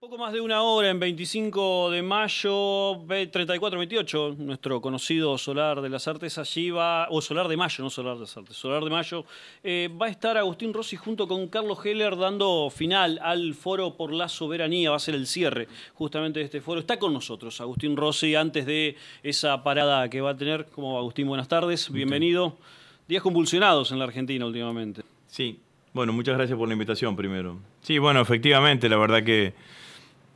Poco más de una hora en 25 de mayo, 3428, nuestro conocido Solar de las Artes allí va, o Solar de Mayo, no Solar de las Artes, Solar de Mayo, eh, va a estar Agustín Rossi junto con Carlos Heller dando final al foro por la soberanía, va a ser el cierre justamente de este foro. Está con nosotros Agustín Rossi antes de esa parada que va a tener. como Agustín? Buenas tardes, bienvenido. Días convulsionados en la Argentina últimamente. Sí, bueno, muchas gracias por la invitación primero. Sí, bueno, efectivamente, la verdad que...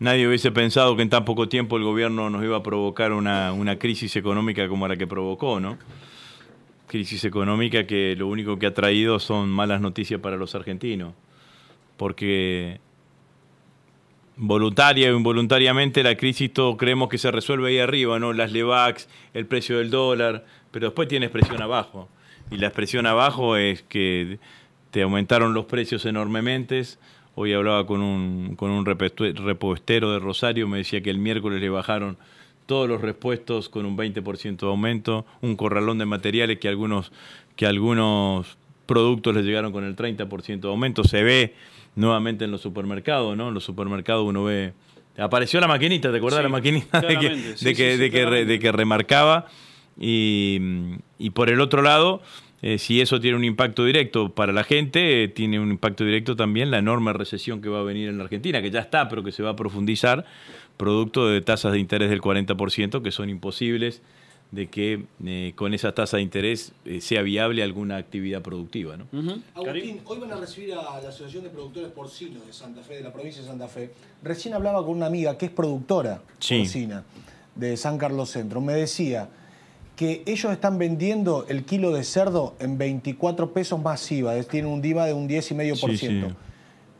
Nadie hubiese pensado que en tan poco tiempo el gobierno nos iba a provocar una, crisis económica como la que provocó, ¿no? Crisis económica que lo único que ha traído son malas noticias para los argentinos, porque voluntaria o involuntariamente la crisis todo creemos que se resuelve ahí arriba, ¿no? Las Levax, el precio del dólar, pero después tienes presión abajo. Y la presión abajo es que te aumentaron los precios enormemente, Hoy hablaba con un, con un repostero de Rosario, me decía que el miércoles le bajaron todos los repuestos con un 20% de aumento, un corralón de materiales que algunos, que algunos productos le llegaron con el 30% de aumento. Se ve nuevamente en los supermercados, ¿no? En los supermercados uno ve... Apareció la maquinita, ¿te acuerdas la maquinita de que, de, de, que remarcaba? Y, y por el otro lado, eh, si eso tiene un impacto directo para la gente, eh, tiene un impacto directo también la enorme recesión que va a venir en la Argentina, que ya está, pero que se va a profundizar, producto de tasas de interés del 40%, que son imposibles de que eh, con esas tasas de interés sea viable alguna actividad productiva. Agustín, hoy van a recibir a la Asociación de Productores Porcinos de Santa Fe, de la provincia de Santa Fe. Recién hablaba con una amiga que es productora porcina de San Carlos Centro. Me decía, que ellos están vendiendo el kilo de cerdo en 24 pesos más IVA, tienen un IVA de un 10,5%.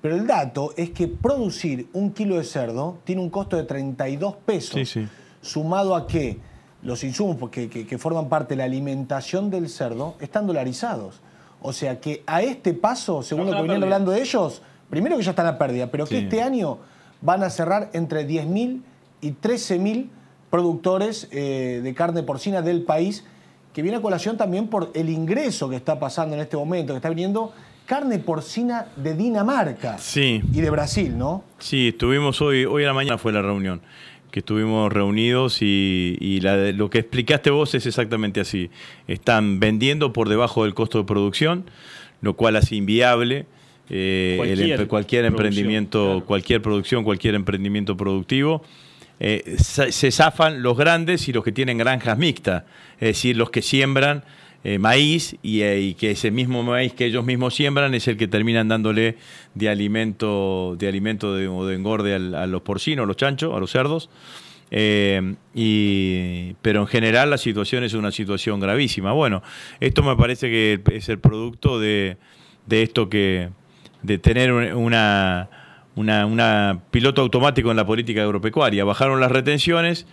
Pero el dato es que producir un kilo de cerdo tiene un costo de 32 pesos, sumado a que los insumos que, forman parte de la alimentación del cerdo están dolarizados. O sea que a este paso, según lo que venían hablando de ellos, primero que ya están a pérdida, pero que este año van a cerrar entre 10.000 y 13.000 productores eh, de carne porcina del país, que viene a colación también por el ingreso que está pasando en este momento, que está viniendo carne porcina de Dinamarca y de Brasil, ¿no? Sí, estuvimos hoy, hoy en la mañana fue la reunión que estuvimos reunidos y, lo que explicaste vos es exactamente así. Están vendiendo por debajo del costo de producción, lo cual hace inviable eh, cualquier, emprendimiento, cualquier producción, cualquier emprendimiento productivo. Eh, se zafan los grandes y los que tienen granjas mixtas, es decir, los que siembran eh, maíz eh, y, que ese mismo maíz que ellos mismos siembran es el que terminan dándole de alimento de alimento de, o de engorde a los porcinos, a los chanchos, a los cerdos. pero en general la situación es una situación gravísima. Bueno, esto me parece que es el producto de esto que, de tener una, una, una piloto automático en la política agropecuaria. Bajaron las retenciones.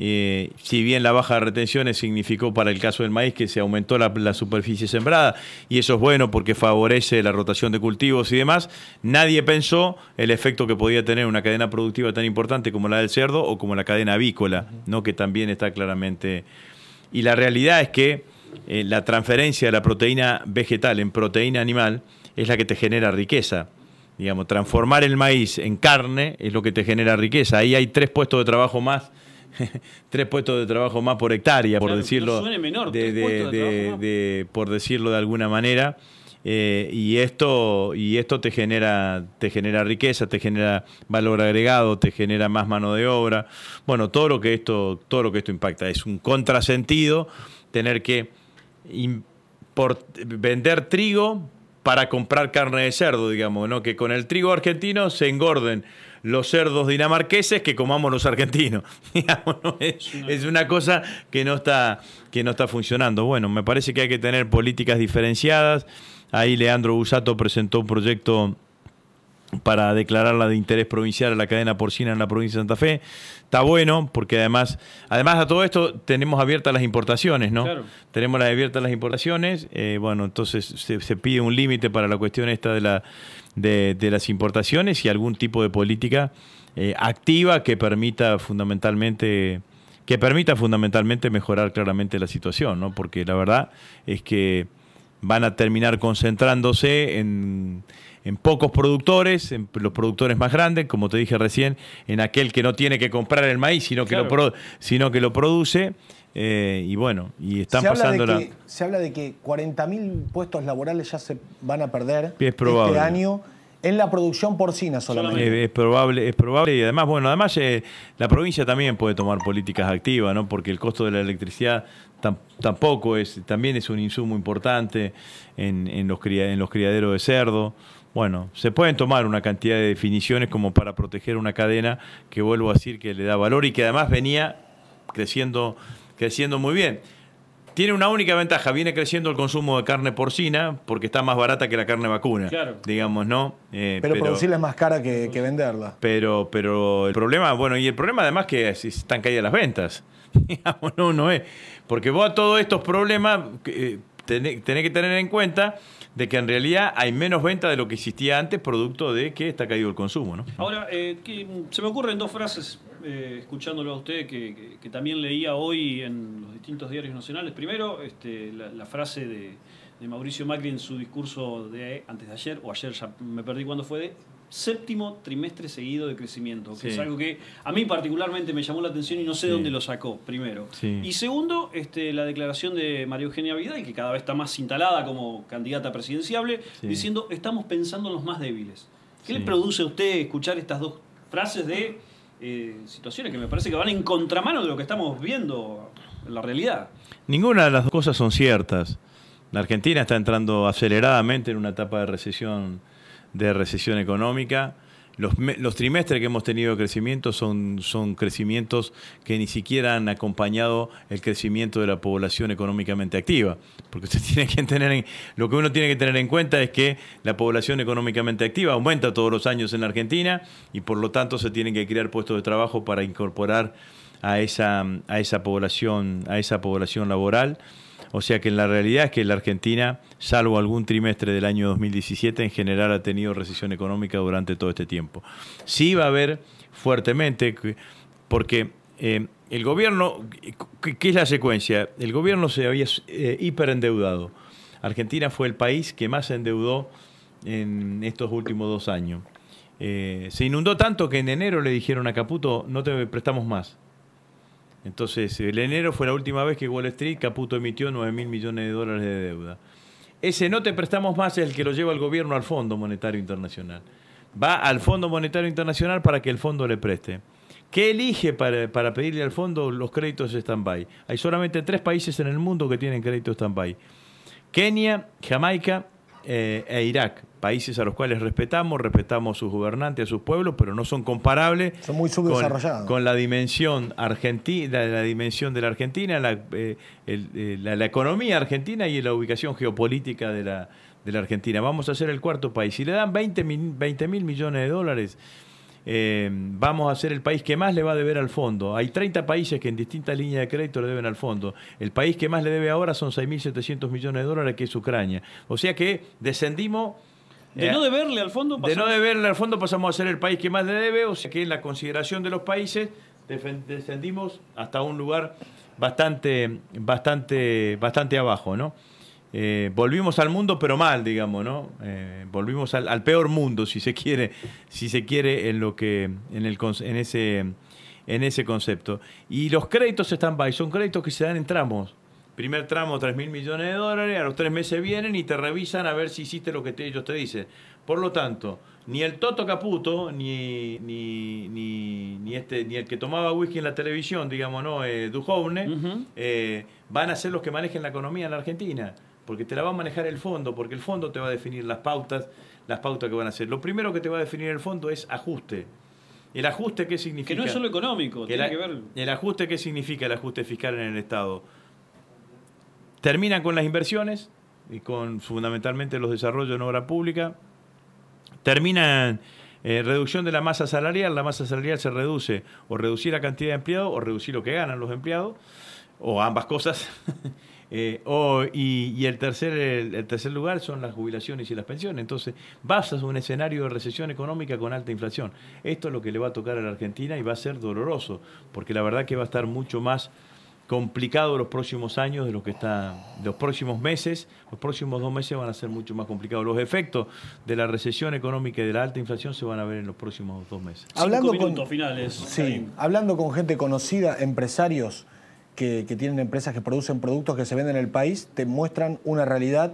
Eh, si bien la baja de retenciones significó para el caso del maíz que se aumentó la, superficie sembrada, y eso es bueno porque favorece la rotación de cultivos y demás, nadie pensó el efecto que podía tener una cadena productiva tan importante como la del cerdo o como la cadena avícola, ¿no? que también está claramente... Y la realidad es que eh, la transferencia de la proteína vegetal en proteína animal es la que te genera riqueza. Digamos, transformar el maíz en carne es lo que te genera riqueza. Ahí hay tres puestos de trabajo más tres puestos de trabajo más por hectárea, por decirlo. de, por decirlo de alguna manera. Eh, y esto, y esto te genera, te genera riqueza, te genera valor agregado, te genera más mano de obra. Bueno, todo lo que esto, todo lo que esto impacta. Es un contrasentido tener que vender trigo para comprar carne de cerdo, digamos, ¿no? Que con el trigo argentino se engorden los cerdos dinamarqueses que comamos los argentinos. es, una cosa que no, está, que no está funcionando. Bueno, me parece que hay que tener políticas diferenciadas. Ahí Leandro Busato presentó un proyecto para declararla de interés provincial a la cadena porcina en la provincia de Santa Fe. Está bueno, porque además, además a todo esto tenemos abiertas las importaciones, ¿no? Tenemos las abiertas las importaciones, eh, bueno, entonces se, pide un límite para la cuestión esta de, la, de, las importaciones y algún tipo de política eh, activa que permita fundamentalmente que permita fundamentalmente mejorar claramente la situación, ¿no? Porque la verdad es que van a terminar concentrándose en, en pocos productores, en los productores más grandes, como te dije recién, en aquel que no tiene que comprar el maíz, sino, que, lo, sino que lo produce. Eh, y bueno, y están pasando la... Se habla de que 40.000 puestos laborales ya se van a perder este año en la producción porcina solamente. Es, probable, es probable y además, bueno, además eh, la provincia también puede tomar políticas activas, ¿no? Porque el costo de la electricidad tampoco es, también es un insumo importante en, los, en los criaderos de cerdo. Bueno, se pueden tomar una cantidad de definiciones como para proteger una cadena que vuelvo a decir que le da valor y que además venía creciendo, creciendo muy bien. Tiene una única ventaja, viene creciendo el consumo de carne porcina porque está más barata que la carne vacuna, digamos, ¿no? Eh, pero, pero, producirla es más cara que, venderla. Pero, pero el problema, bueno, y el problema además que están caídas las ventas, digamos, no, no es. Porque vos a todos estos problemas... Eh, tenés, que tener en cuenta de que en realidad hay menos venta de lo que existía antes, producto de que está caído el consumo. ¿no? Ahora, eh, mm, se me ocurren dos frases, eh, escuchándolo a usted, que, también leía hoy en los distintos diarios nacionales. Primero, este, la, frase de, de Mauricio Macri en su discurso de antes de ayer, o ayer ya me perdí cuándo fue, de, séptimo trimestre seguido de crecimiento, que es algo que a mí particularmente me llamó la atención y no sé dónde lo sacó, primero. Y segundo, este, la declaración de María Eugenia Vidal, que cada vez está más instalada como candidata presidenciable, diciendo, estamos pensando en los más débiles. ¿Qué le produce a usted escuchar estas dos frases de eh, situaciones que me parece que van en contramano de lo que estamos viendo en la realidad? Ninguna de las dos cosas son ciertas. La Argentina está entrando aceleradamente en una etapa de recesión de recesión económica. Los, trimestres que hemos tenido de crecimiento son, son crecimientos que ni siquiera han acompañado el crecimiento de la población económicamente activa. Porque tiene que tener lo que uno tiene que tener en cuenta es que la población económicamente activa aumenta todos los años en Argentina y por lo tanto se tienen que crear puestos de trabajo para incorporar a esa, a esa, población, a esa población laboral. O sea que en la realidad es que la Argentina, salvo algún trimestre del año 2017, en general ha tenido recesión económica durante todo este tiempo. Sí va a haber fuertemente, porque eh, el gobierno, ¿qué es la secuencia? El gobierno se había eh, hiperendeudado. Argentina fue el país que más se endeudó en estos últimos dos años. Eh, se inundó tanto que en enero le dijeron a Caputo, no te prestamos más. Entonces, el enero fue la última vez que Wall Street Caputo emitió 9 mil millones de dólares de deuda. Ese no te prestamos más es el que lo lleva el gobierno al Fondo Monetario Internacional. Va al Fondo Monetario Internacional para que el fondo le preste. ¿Qué elige para, para pedirle al fondo los créditos stand-by? Hay solamente tres países en el mundo que tienen créditos stand-by. Kenia, Jamaica eh, e Irak, países a los cuales respetamos, respetamos a sus gobernantes, a sus pueblos, pero no son comparables Con, la dimensión argentina, la dimensión de la Argentina, eh, eh, la, economía argentina y la ubicación geopolítica de la, de la Argentina. Vamos a ser el cuarto país. Si le dan 20 20 mil millones de dólares eh, vamos a ser el país que más le va a deber al fondo. Hay 30 países que en distintas líneas de crédito le deben al fondo. El país que más le debe ahora son 6.700 millones de dólares, que es Ucrania. O sea que descendimos... De eh, no deberle al fondo pasamos. De no al fondo pasamos a ser el país que más le debe, o sea que en la consideración de los países descendimos hasta un lugar bastante, bastante, bastante abajo, ¿no? Eh, volvimos al mundo, pero mal, digamos, ¿no? Eh, volvimos al, peor mundo, si se quiere, si se quiere, en lo que, en el en ese, en ese concepto. Y los créditos están by, son créditos que se dan en tramos. Primer tramo, 3 mil millones de dólares, a los tres meses vienen y te revisan a ver si hiciste lo que ellos te dicen. Por lo tanto, ni el Toto Caputo, ni, ni, ni, este, ni el que tomaba whisky en la televisión, digamos, ¿no? Eh, eh van a ser los que manejen la economía en la Argentina porque te la va a manejar el fondo, porque el fondo te va a definir las pautas, las pautas que van a hacer. Lo primero que te va a definir el fondo es ajuste. ¿El ajuste qué significa? Que no es solo económico, tiene que ver... ¿El ajuste qué significa el ajuste fiscal en el Estado? Terminan con las inversiones y con fundamentalmente los desarrollos en obra pública. Terminan eh, reducción de la masa salarial, la masa salarial se reduce o reducir la cantidad de empleados o reducir lo que ganan los empleados, o ambas cosas. Eh, y, el, tercer, el, tercer lugar son las jubilaciones y las pensiones. Entonces, basas un escenario de recesión económica con alta inflación. Esto es lo que le va a tocar a la Argentina y va a ser doloroso, porque la verdad que va a estar mucho más complicado los próximos años de lo que está, los próximos meses, los próximos dos meses van a ser mucho más complicados. Los efectos de la recesión económica y de la alta inflación se van a ver en los próximos dos meses. Hablando con finales, sí, hablando con gente conocida, empresarios que, tienen empresas que producen productos que se venden en el país te muestran una realidad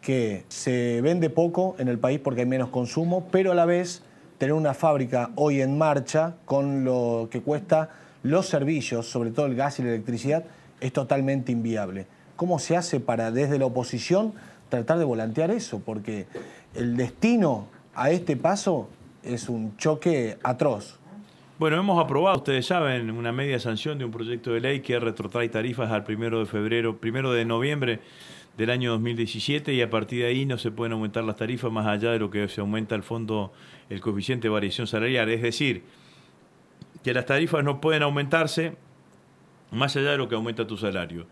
que se vende poco en el país porque hay menos consumo, pero a la vez tener una fábrica hoy en marcha con lo que cuesta los servicios, sobre todo el gas y la electricidad, es totalmente inviable. ¿Cómo se hace para desde la oposición tratar de volantear eso? Porque el destino a este paso es un choque atroz. Bueno, hemos aprobado, ustedes saben, una media sanción de un proyecto de ley que retrotrae tarifas al primero de febrero, primero de noviembre del año 2017 y a partir de ahí no se pueden aumentar las tarifas más allá de lo que se aumenta el fondo, el coeficiente de variación salarial. Es decir, que las tarifas no pueden aumentarse más allá de lo que aumenta tu salario.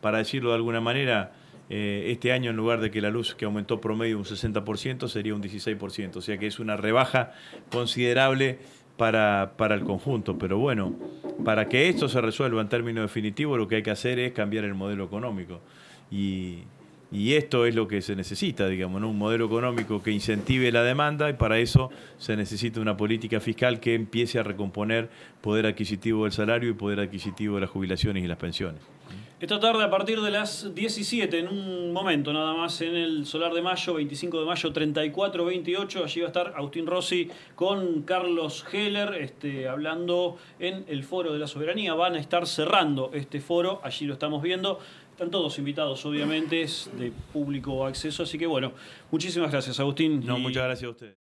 Para decirlo de alguna manera, eh, este año en lugar de que la luz que aumentó promedio un 60% sería un 16%, o sea que es una rebaja considerable para, para el conjunto. Pero bueno, para que esto se resuelva en términos definitivos, lo que hay que hacer es cambiar el modelo económico. Y, esto es lo que se necesita, digamos, un modelo económico que incentive la demanda y para eso se necesita una política fiscal que empiece a recomponer poder adquisitivo del salario y poder adquisitivo de las jubilaciones y las pensiones. Esta tarde a partir de las 17, en un momento nada más, en el Solar de Mayo, 25 de mayo, 34-28, allí va a estar Agustín Rossi con Carlos Heller este, hablando en el Foro de la Soberanía. Van a estar cerrando este foro, allí lo estamos viendo. Están todos invitados, obviamente, es de público acceso, así que bueno, muchísimas gracias Agustín. No, muchas gracias a ustedes.